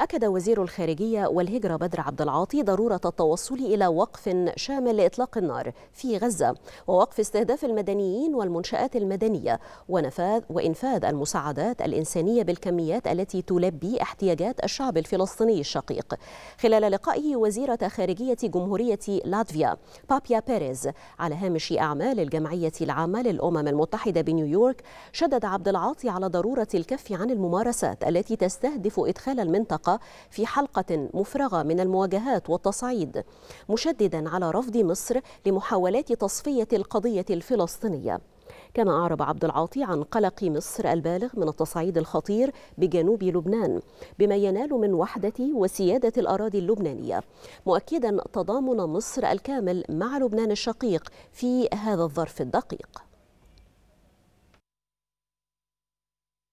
أكد وزير الخارجية والهجرة بدر عبد العاطي ضرورة التوصل إلى وقف شامل لإطلاق النار في غزة ووقف استهداف المدنيين والمنشآت المدنية ونفاذ وإنفاذ المساعدات الإنسانية بالكميات التي تلبي احتياجات الشعب الفلسطيني الشقيق خلال لقائه وزيرة خارجية جمهورية لاتفيا بابيا بيريز على هامش أعمال الجمعية العامة للأمم المتحدة بنيويورك شدد عبد العاطي على ضرورة الكف عن الممارسات التي تستهدف إدخال المنطقة في حلقة مفرغة من المواجهات والتصعيد مشددا على رفض مصر لمحاولات تصفية القضية الفلسطينية كما أعرب عبد العاطي عن قلق مصر البالغ من التصعيد الخطير بجنوب لبنان بما ينال من وحدة وسيادة الأراضي اللبنانية مؤكدا تضامن مصر الكامل مع لبنان الشقيق في هذا الظرف الدقيق